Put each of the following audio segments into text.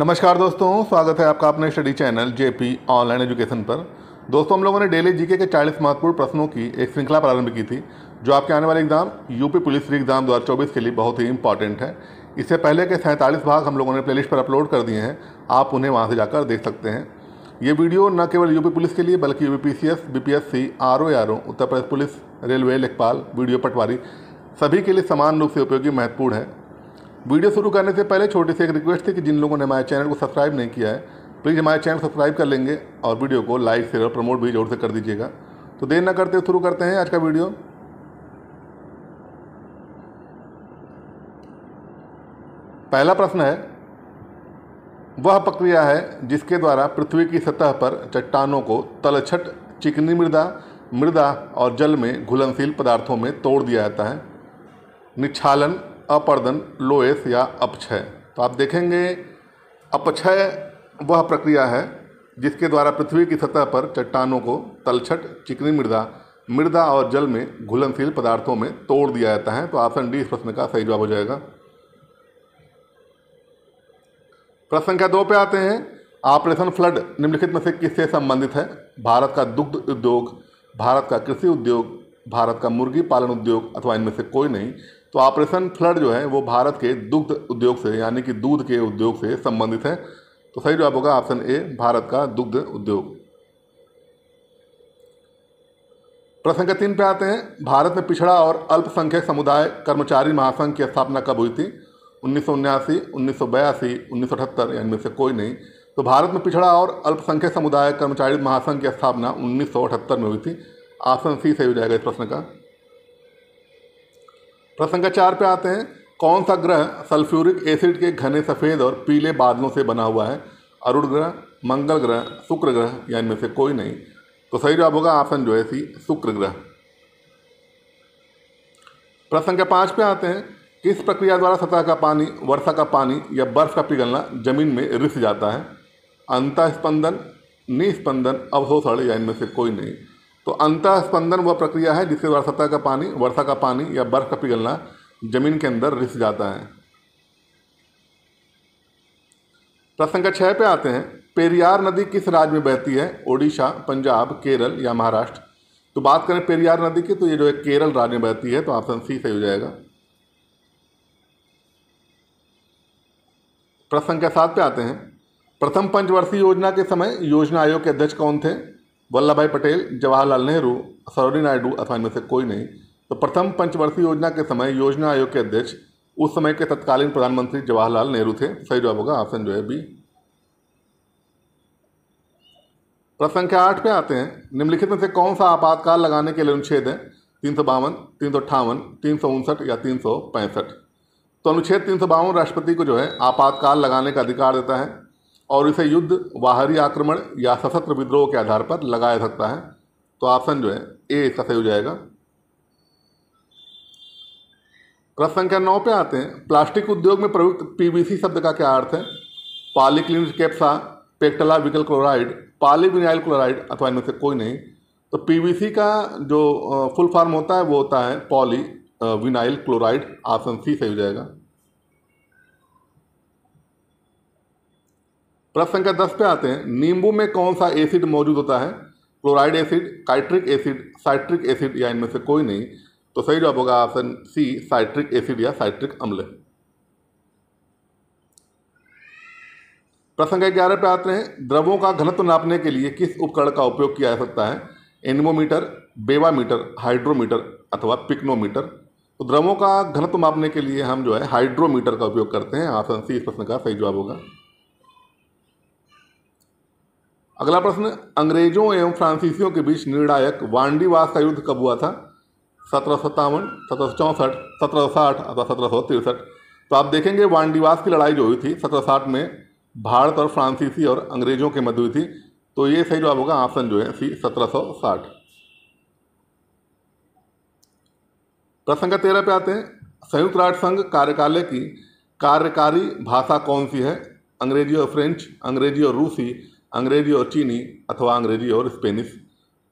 नमस्कार दोस्तों स्वागत है आपका अपने study channel JP online education पर दोस्तों हम लोगों ने डेली जीके के 40 महत्वपूर्ण प्रश्नों की एक श्रृंखला प्रारंभ की थी जो आपके आने वाले एग्जाम यूपी पुलिस एग्जाम 2024 के लिए बहुत ही इंपॉर्टेंट है इससे पहले के सैंतालीस भाग हम लोगों ने प्लेलिस्ट पर अपलोड कर दिए हैं आप उन्हें वहाँ से जाकर देख सकते हैं ये वीडियो न केवल यूपी पुलिस के लिए बल्कि U P C S B P S C R O R O Uttar Pradesh police railway लेखपाल वीडियो पटवारी सभी के लिए समान रूप से उपयोगी महत्वपूर्ण है वीडियो शुरू करने से पहले छोटी सी एक रिक्वेस्ट थी कि जिन लोगों ने हमारे चैनल को सब्सक्राइब नहीं किया है प्लीज़ हमारे चैनल सब्सक्राइब कर लेंगे और वीडियो को लाइक शेयर और प्रमोट भी जोर से कर दीजिएगा तो देर ना करते शुरू करते हैं आज का वीडियो पहला प्रश्न है वह प्रक्रिया है जिसके द्वारा पृथ्वी की सतह पर चट्टानों को तलछट चिकनी मृदा मृदा और जल में घुलनशील पदार्थों में तोड़ दिया जाता है निच्छालन अपर्दन लोएस या अपक्षय तो आप देखेंगे अपक्षय वह प्रक्रिया है जिसके द्वारा पृथ्वी की सतह पर चट्टानों को तलछट चिकनी मृदा मृदा और जल में घुलनशील पदार्थों में तोड़ दिया जाता है तो ऑप्शन डी इस प्रश्न का सही जवाब हो जाएगा प्रश्न संख्या दो पे आते हैं ऑपरेशन फ्लड निम्नलिखित में से किससे संबंधित है भारत का दुग्ध उद्योग भारत का कृषि उद्योग भारत का मुर्गी पालन उद्योग अथवा इनमें से कोई नहीं तो ऑपरेशन फ्लड जो है वो भारत के दुग्ध उद्योग से यानी कि दूध के उद्योग से संबंधित है तो सही जवाब होगा ऑप्शन ए भारत का दुग्ध उद्योग प्रश्न के तीन पे आते हैं भारत में पिछड़ा और अल्पसंख्यक समुदाय कर्मचारी महासंघ की स्थापना कब हुई थी उन्नीस सौ उन्यासी उन्नीस सौ बयासी उन्नीस सौ अठहत्तर इनमें से कोई नहीं तो भारत में पिछड़ा और अल्पसंख्यक समुदाय कर्मचारी महासंघ की स्थापना उन्नीस सौ अठहत्तर में हुई थी ऑप्शन सी सही हो जाएगा इस प्रश्न का प्रश्न संख्या चार पे आते हैं कौन सा ग्रह सल्फ्यूरिक एसिड के घने सफ़ेद और पीले बादलों से बना हुआ है अरुण ग्रह मंगल ग्रह शुक्र ग्रह या इनमें से कोई नहीं तो सही जवाब होगा ऑप्शन जो है सी शुक्र ग्रह प्रश्न संख्या पाँच पे आते हैं किस प्रक्रिया द्वारा सतह का पानी वर्षा का पानी या बर्फ का पिघलना जमीन में रिस जाता है अंतः स्पंदन निस्पंदन अवशोषण या इनमें से कोई नहीं तो अंतः स्पंदन वह प्रक्रिया है जिससे सतह का पानी वर्षा का पानी या बर्फ का पिघलना जमीन के अंदर रिस जाता है प्रश्न संख्या छः पे आते हैं पेरियार नदी किस राज्य में बहती है ओडिशा पंजाब केरल या महाराष्ट्र तो बात करें पेरियार नदी की तो ये जो है केरल राज्य में बहती है तो ऑप्शन सी सही हो जाएगा प्रश्न संख्या सात पे आते हैं प्रथम पंचवर्षीय योजना के समय योजना आयोग के अध्यक्ष कौन थे वल्लभ भाई पटेल जवाहरलाल नेहरू सरोनी नायडू अथवा इनमें से कोई नहीं तो प्रथम पंचवर्षीय योजना के समय योजना आयोग के अध्यक्ष उस समय के तत्कालीन प्रधानमंत्री जवाहरलाल नेहरू थे तो सही जवाब होगा ऑप्शन जो है बी प्रश्न संख्या आठ पे आते हैं निम्नलिखित में से कौन सा आपातकाल लगाने के लिए अनुच्छेद है तीन सौ बावन तीन सौ अठावन तीन सौ उनसठ या तीन सौ पैंसठ तो अनुच्छेद तीन सौ बावन राष्ट्रपति को जो है आपातकाल लगाने का अधिकार देता है और इसे युद्ध बाहरी आक्रमण या सशस्त्र विद्रोह के आधार पर लगाया सकता है तो ऑप्शन जो है ए इसका सही हो जाएगा प्रश्न संख्या नौ पे आते हैं प्लास्टिक उद्योग में प्रयुक्त पीवीसी शब्द का क्या अर्थ है पालीक्लिन कैप्सा पेक्टला विकल क्लोराइड विनाइल क्लोराइड अथवा इनमें से कोई नहीं तो पीवीसी का जो फुल फॉर्म होता है वो होता है polyvinyl chloride option C सही हो जाएगा प्रश्न संख्या दस पे आते हैं नींबू में कौन सा एसिड मौजूद होता है chloride acid citric acid citric acid या इनमें से कोई नहीं तो सही जवाब होगा ऑप्शन सी साइट्रिक एसिड या साइट्रिक अम्ल प्रश्न संख्या ग्यारह पे आते हैं द्रवों का घनत्व नापने के लिए किस उपकरण का उपयोग किया जा सकता है एनिमोमीटर बेवामीटर हाइड्रोमीटर अथवा पिक्नोमीटर तो द्रवों का घनत्व मापने के लिए हम जो है हाइड्रोमीटर का उपयोग करते हैं ऑप्शन सी इस प्रश्न का सही जवाब होगा अगला प्रश्न अंग्रेजों एवं फ्रांसीसियों के बीच निर्णायक वांडीवास का युद्ध कब हुआ था सत्रह सत्तावन सत्रह सौ चौंसठ सत्रह सौ साठ अथवा सत्रह सौ तिरसठ तो आप देखेंगे वांडीवास की लड़ाई जो हुई थी सत्रह साठ में भारत और फ्रांसीसी और अंग्रेजों के मध्य हुई थी तो ये सही जवाब होगा ऑप्शन जो है सी सत्रह सौ साठ प्रसंग तेरह पे आते हैं संयुक्त राष्ट्र संघ कार्यकालय की कार्यकारी भाषा कौन सी है अंग्रेजी और फ्रेंच अंग्रेजी और रूसी अंग्रेजी और चीनी अथवा अंग्रेजी और स्पेनिश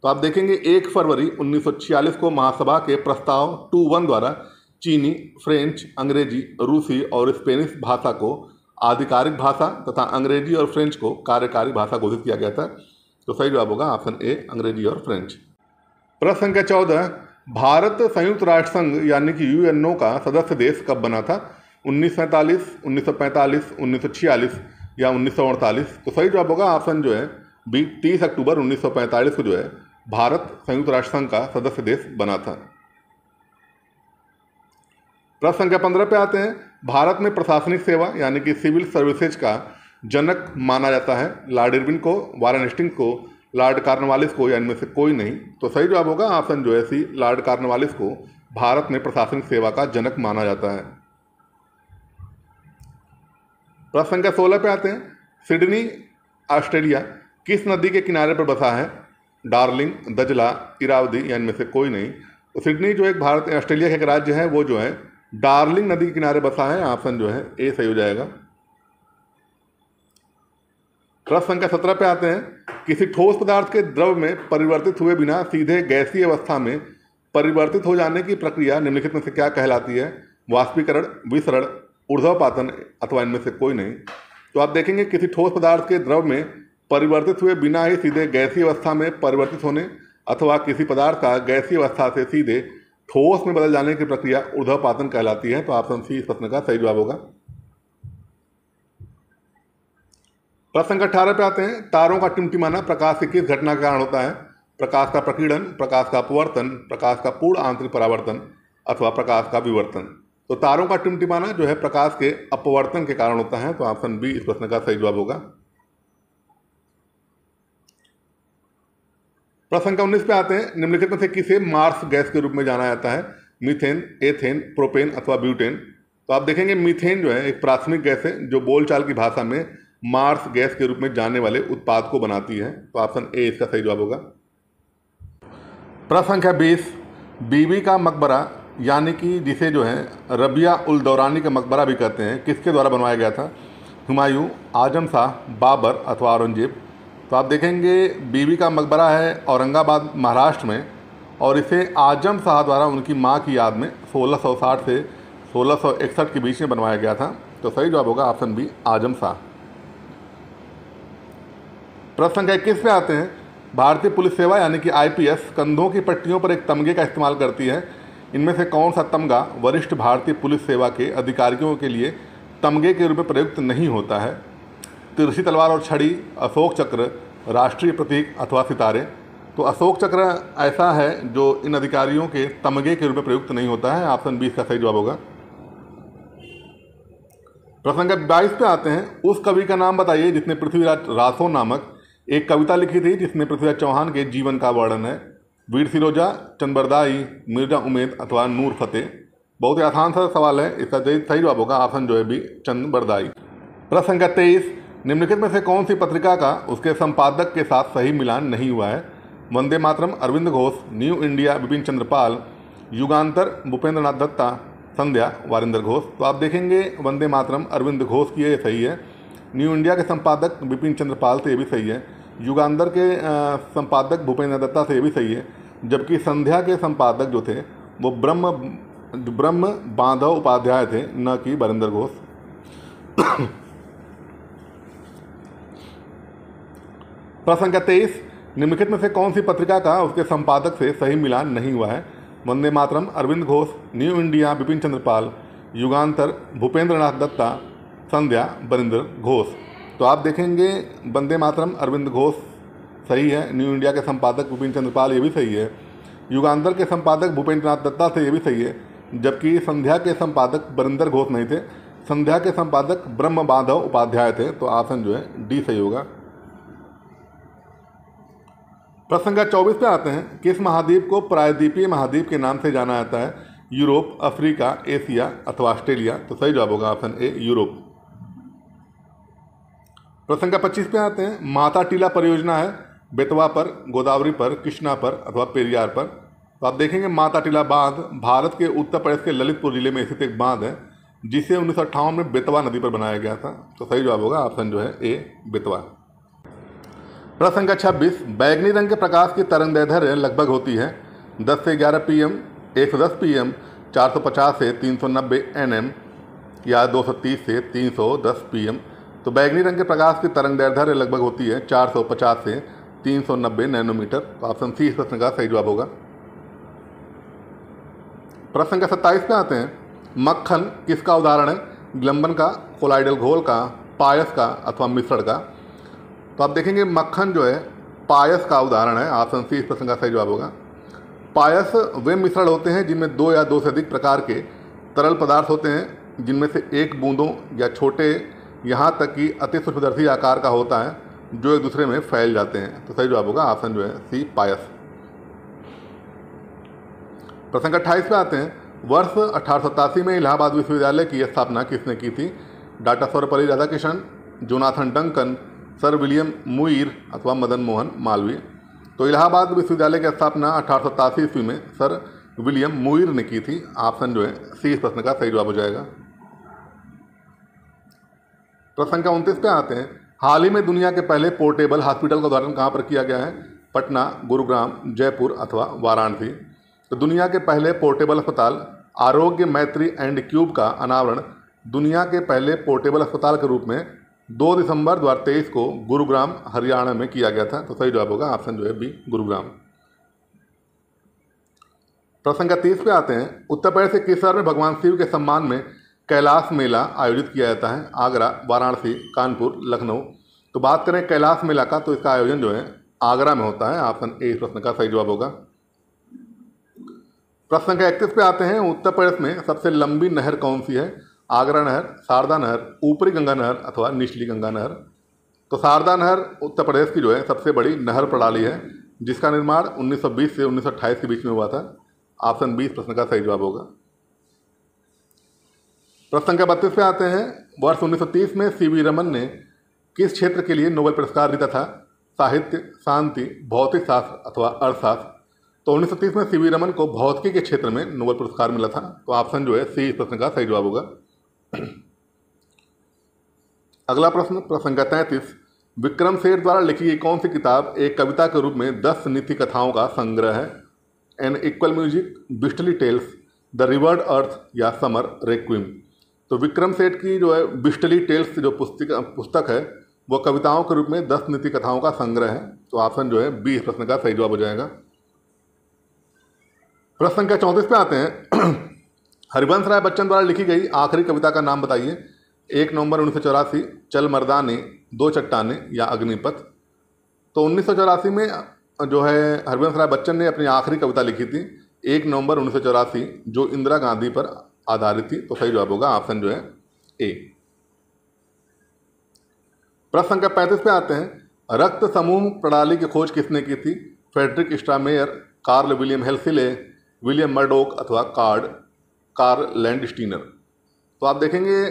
तो आप देखेंगे एक फरवरी 1946 को महासभा के प्रस्ताव टू वन द्वारा चीनी फ्रेंच अंग्रेजी रूसी और स्पेनिश भाषा को आधिकारिक भाषा तथा अंग्रेजी और फ्रेंच को कार्यकारी भाषा घोषित किया गया था तो सही जवाब होगा ऑप्शन ए अंग्रेजी और फ्रेंच प्रश्न संख्या चौदह भारत संयुक्त राष्ट्र संघ यानी कि यूएनओ का सदस्य देश कब बना था उन्नीस सैंतालीस उन्नीस सौ पैंतालीस उन्नीस सौ छियालीस या उन्नीस तो सही जवाब होगा ऑप्शन जो है बी तीस अक्टूबर 1945 को जो है भारत संयुक्त राष्ट्र संघ का सदस्य देश बना था प्रश्न संख्या पंद्रह पे आते हैं भारत में प्रशासनिक सेवा यानी कि सिविल सर्विसेज का जनक माना जाता है लॉर्ड इरविन को वारन हेस्टिंग को लॉर्ड कार्नवालिस को या इनमें से कोई नहीं तो सही जवाब होगा ऑप्शन जो है सी लॉर्ड कार्नवालिस को भारत में प्रशासनिक सेवा का जनक माना जाता है प्रश्न संख्या सोलह पे आते हैं सिडनी ऑस्ट्रेलिया किस नदी के किनारे पर बसा है डार्लिंग दजला इरावदी या इनमें से कोई नहीं तो सिडनी जो एक भारत ऑस्ट्रेलिया का एक राज्य है वो जो है डार्लिंग नदी के किनारे बसा है ऑप्शन जो है ए सही हो जाएगा प्रश्न संख्या सत्रह पे आते हैं किसी ठोस पदार्थ के द्रव में परिवर्तित हुए बिना सीधे गैसीय अवस्था में परिवर्तित हो जाने की प्रक्रिया निम्नलिखित में से क्या कहलाती है वाष्पीकरण विसरण ऊर्ध्वपातन अथवा इनमें से कोई नहीं तो आप देखेंगे किसी ठोस पदार्थ के द्रव में परिवर्तित हुए बिना ही सीधे गैसीय अवस्था में परिवर्तित होने अथवा किसी पदार्थ का गैसीय अवस्था से सीधे ठोस में बदल जाने की प्रक्रिया ऊर्ध्वपातन कहलाती है तो ऑप्शन सी इस प्रश्न का सही जवाब होगा प्रश्न अट्ठारह पे आते हैं तारों का टिमटिमाना प्रकाश की किस घटना के कारण होता है प्रकाश का प्रकीर्णन प्रकाश का अपवर्तन प्रकाश का पूर्ण आंतरिक परावर्तन अथवा प्रकाश का विवर्तन तो तारों का टिमटिमाना जो है प्रकाश के अपवर्तन के कारण होता है तो ऑप्शन बी इस प्रश्न का सही जवाब होगा प्रश्न का उन्नीस पे आते हैं निम्नलिखित में से किसे मार्स गैस के रूप में जाना जाता है मीथेन एथेन प्रोपेन अथवा ब्यूटेन तो आप देखेंगे मीथेन जो है एक प्राथमिक गैस है जो बोलचाल की भाषा में मार्स गैस के रूप में जाने वाले उत्पाद को बनाती है तो ऑप्शन ए इसका सही जवाब होगा प्रश्न संख्या बीस बीबी का मकबरा यानी कि जिसे जो है रबिया उल दौरानी का मकबरा भी कहते हैं किसके द्वारा बनवाया गया था हुमायूं आजम शाह बाबर अथवा औरंगजेब तो आप देखेंगे बीवी का मकबरा है औरंगाबाद महाराष्ट्र में और इसे आजम शाह द्वारा उनकी माँ की याद में 1660 से 1661 के बीच में बनवाया गया था तो सही जवाब होगा ऑप्शन बी आजम शाह प्रश्न संख्या इक्कीस पे आते हैं भारतीय पुलिस सेवा यानी कि आईपीएस कंधों की पट्टियों पर एक तमगे का इस्तेमाल करती है इनमें से कौन सा तमगा वरिष्ठ भारतीय पुलिस सेवा के अधिकारियों के लिए तमगे के रूप में प्रयुक्त नहीं होता है तिरछी तलवार और छड़ी अशोक चक्र राष्ट्रीय प्रतीक अथवा सितारे तो अशोक चक्र ऐसा है जो इन अधिकारियों के तमगे के रूप में प्रयुक्त नहीं होता है ऑप्शन बीस का सही जवाब होगा प्रश्न नंबर बाईस पे आते हैं उस कवि का नाम बताइए जिसने पृथ्वीराज रासो नामक एक कविता लिखी थी जिसमें पृथ्वीराज चौहान के जीवन का वर्णन है वीर सिरोजा चंदबरदाई मिर्जा उमेद अथवा नूर फतेह बहुत ही आसान सा सवाल है इसका सही जवाब होगा आसन जो है भी चंदबरदाई प्रश्न संख्या तेईस निम्नलिखित में से कौन सी पत्रिका का उसके संपादक के साथ सही मिलान नहीं हुआ है वंदे मातरम अरविंद घोष न्यू इंडिया विपिन चंद्रपाल युगांतर भूपेंद्र नाथ दत्ता संध्या वारिंदर घोष तो आप देखेंगे वंदे मातरम अरविंद घोष की ये सही है न्यू इंडिया के संपादक विपिन चंद्रपाल से ये भी सही है युगान्धर के संपादक भूपेंद्र दत्ता से भी सही है जबकि संध्या के संपादक जो थे वो ब्रह्म ब्रह्म बांधव उपाध्याय थे न कि बरेंद्र घोष प्रश्न संख्या तेईस निम्नलिखित में से कौन सी पत्रिका का उसके संपादक से सही मिलान नहीं हुआ है वंदे मातरम अरविंद घोष न्यू इंडिया बिपिन चंद्रपाल युगांतर भूपेंद्रनाथ दत्ता संध्या बरिंदर घोष तो आप देखेंगे वंदे मातरम अरविंद घोष सही है न्यू इंडिया के संपादक विपिन चंद्रपाल ये भी सही है युगान्तर के संपादक भूपेंद्र नाथ दत्ता थे ये भी सही है जबकि संध्या के संपादक बरिंदर घोष नहीं थे संध्या के संपादक ब्रह्म बांधव उपाध्याय थे तो आसन जो है डी सही होगा प्रश्न का चौबीस पे आते हैं किस महाद्वीप को प्रायद्वीपीय महाद्वीप के नाम से जाना जाता है यूरोप अफ्रीका एशिया अथवा ऑस्ट्रेलिया तो सही जवाब होगा ऑप्शन ए यूरोप प्रसंग का पच्चीस पे आते हैं माता टीला परियोजना है बेतवा पर गोदावरी पर कृष्णा पर अथवा पेरियार पर तो आप देखेंगे माता टीला बांध भारत के उत्तर प्रदेश के ललितपुर जिले में स्थित एक बांध है जिसे उन्नीस में बेतवा नदी पर बनाया गया था तो सही जवाब होगा ऑप्शन जो है ए बेतवा प्रश्न का छब्बीस बैगनी रंग के प्रकाश की तरंग दैधर लगभग होती है 10 से 11 पीएम चार पीएम 450 से 390 एनएम या 230 से 310 पीएम तो बैगनी रंग के प्रकाश की तरंग दैर्ध्य लगभग होती है 450 से 390 नैनोमीटर तो ऑप्शन सी इस प्रश्न का सही जवाब होगा प्रश्न का सत्ताईस पे आते हैं मक्खन किसका उदाहरण है ग्लम्बन का कोलाइडल घोल का पायस का अथवा मिश्रण का तो आप देखेंगे मक्खन जो है पायस का उदाहरण है ऑप्शन सी इस प्रश्न का सही जवाब होगा पायस वे मिश्रण होते हैं जिनमें दो या दो से अधिक प्रकार के तरल पदार्थ होते हैं जिनमें से एक बूंदों या छोटे यहाँ तक कि अति सूक्ष्मदर्शी आकार का होता है जो एक दूसरे में फैल जाते हैं तो सही जवाब होगा ऑप्शन जो है सी पायस प्रसंग अट्ठाईस में आते हैं वर्ष अठारह में इलाहाबाद विश्वविद्यालय की स्थापना किसने की थी डाटा Sarvepalli Radhakishan Jonathan Duncan sir William Muir अथवा मदन मोहन मालवीय तो इलाहाबाद विश्वविद्यालय की स्थापना अठारह ईस्वी में सर विलियम मुईर ने की थी ऑप्शन जो है सी इस प्रश्न का सही जवाब हो जाएगा प्रश्न का उनतीस पे आते हैं हाल ही में दुनिया के पहले पोर्टेबल हॉस्पिटल का उदाहरण कहाँ पर किया गया है पटना गुरुग्राम जयपुर अथवा वाराणसी तो दुनिया के पहले पोर्टेबल अस्पताल आरोग्य मैत्री एंड क्यूब का अनावरण दुनिया के पहले पोर्टेबल अस्पताल के रूप में 2 दिसंबर दो तेईस को गुरुग्राम हरियाणा में किया गया था तो सही जवाब होगा ऑप्शन जो है बी गुरुग्राम प्रश्न तीस पे आते हैं उत्तर प्रदेश के किस शहर में भगवान शिव के सम्मान में कैलाश मेला आयोजित किया जाता है आगरा वाराणसी कानपुर लखनऊ तो बात करें कैलाश मेला का तो इसका आयोजन जो है आगरा में होता है ऑप्शन ए इस प्रश्न का सही जवाब होगा प्रश्न संख्या इकतीस पे आते हैं उत्तर प्रदेश में सबसे लंबी नहर कौन सी है आगरा नहर शारदा नहर ऊपरी गंगा नहर अथवा निचली गंगा नहर तो शारदा नहर उत्तर प्रदेश की जो है सबसे बड़ी नहर प्रणाली है जिसका निर्माण 1920 से 1928 के बीच में हुआ था ऑप्शन बीस प्रश्न का सही जवाब होगा प्रश्न संख्या बत्तीस पे आते हैं वर्ष 1930 में सी वी रमन ने किस क्षेत्र के लिए नोबेल पुरस्कार जीता था साहित्य शांति भौतिक शास्त्र अथवा अर्थशास्त्र तो 1930 में सी वी रमन को भौतिकी के क्षेत्र में नोबेल पुरस्कार मिला था तो ऑप्शन जो है सी इस प्रश्न का सही जवाब होगा अगला प्रश्न प्रश्न संख्या तैंतीस विक्रम सेठ द्वारा लिखी गई कौन सी किताब एक कविता के रूप में दस नीति कथाओं का संग्रह है an equal music beastly tales the rivered earth या समर रेक्विम तो विक्रम सेठ की जो है बिस्टली टेल्स जो पुस्तक पुस्तक है वो कविताओं के रूप में दस नीति कथाओं का संग्रह है तो ऑप्शन जो है बीस प्रश्न का सही जवाब हो जाएगा प्रश्न संख्या चौंतीस पे आते हैं हरिवंश राय बच्चन द्वारा लिखी गई आखिरी कविता का नाम बताइए एक नवंबर उन्नीस सौ चौरासी चल मर्दाने दो चट्टाने या अग्निपथ तो उन्नीस सौ चौरासी में जो है हरिवंश राय बच्चन ने अपनी आखिरी कविता लिखी थी एक नवंबर उन्नीस सौ चौरासी जो इंदिरा गांधी पर आधारित थी तो सही जवाब होगा ऑप्शन जो है ए प्रश्न संख्या पैंतीस पे आते हैं रक्त समूह प्रणाली की खोज किसने की थी फेडरिक स्टामेयर कार्ल विलियम हेल्सिले विलियम मर्डोक अथवा कार्ड कार्ल स्टीनर तो आप देखेंगे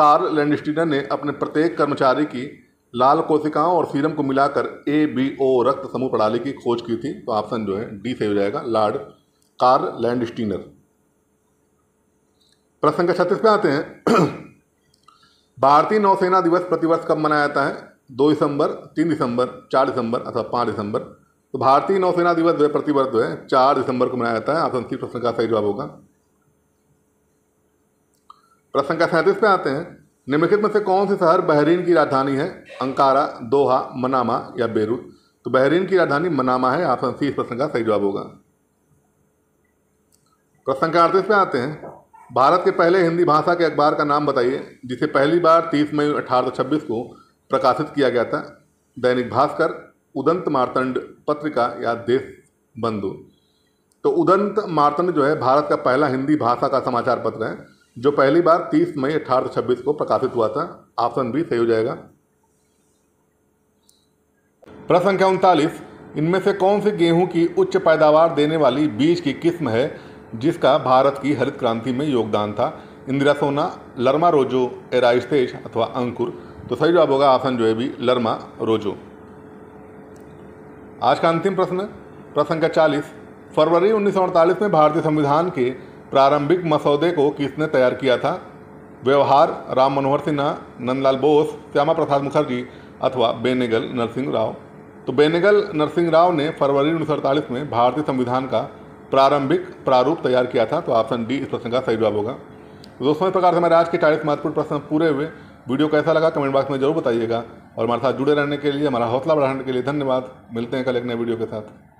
कार्ल लैंडस्टीनर ने अपने प्रत्येक कर्मचारी की लाल कोशिकाओं और सीरम को मिलाकर ए बी ओ रक्त समूह प्रणाली की खोज की थी तो ऑप्शन जो है डी सही हो जाएगा लार्ड कार्ल स्टीनर प्रश्न छत्तीस पे आते हैं भारतीय नौसेना दिवस प्रतिवर्ष कब मनाया जाता है दो दिसंबर तीन दिसंबर चार दिसंबर अथवा पाँच दिसंबर तो भारतीय नौसेना दिवस जो है प्रतिवर्ष जो है चार दिसंबर को मनाया जाता है आप संस्कृत प्रश्न का सही जवाब होगा प्रश्न का सैंतीस पे आते हैं निम्नलिखित में से कौन से शहर बहरीन की राजधानी है अंकारा दोहा मनामा या बेरूत तो बहरीन की राजधानी मनामा है ऑप्शन सी प्रश्न का सही जवाब होगा प्रश्न का अड़तीस पे आते हैं भारत के पहले हिंदी भाषा के अखबार का नाम बताइए जिसे पहली बार 30 मई अठारह को प्रकाशित किया गया था दैनिक भास्कर उदंत मारतंड पत्रिका या देश बंधु तो उदंत मारतंड जो है भारत का पहला हिंदी भाषा का समाचार पत्र है जो पहली बार 30 मई अठारह को प्रकाशित हुआ था ऑप्शन भी सही हो जाएगा प्रश्न संख्या उनतालीस इनमें से कौन सी गेहूं की उच्च पैदावार देने वाली बीज की किस्म है जिसका भारत की हरित क्रांति में योगदान था इंदिरा सोना लर्मा रोजो एराइस्तेज अथवा अंकुर तो सही जवाब होगा आसन जो है भी लर्मा रोजो आज का अंतिम प्रश्न प्रश्न का चालीस फरवरी उन्नीस में भारतीय संविधान के प्रारंभिक मसौदे को किसने तैयार किया था व्यवहार राम मनोहर सिन्हा नंदलाल बोस श्यामा प्रसाद मुखर्जी अथवा बेनेगल नरसिंह राव तो बेनेगल नरसिंह राव ने फरवरी उन्नीस में भारतीय संविधान का प्रारंभिक प्रारूप तैयार किया था तो ऑप्शन डी इस प्रश्न का सही जवाब होगा दोस्तों इस प्रकार से हमारे आज के चालीस महत्वपूर्ण प्रश्न पूरे हुए वीडियो कैसा लगा कमेंट बॉक्स में जरूर बताइएगा और हमारे साथ जुड़े रहने के लिए हमारा हौसला बढ़ाने के लिए धन्यवाद मिलते हैं कल एक नए वीडियो के साथ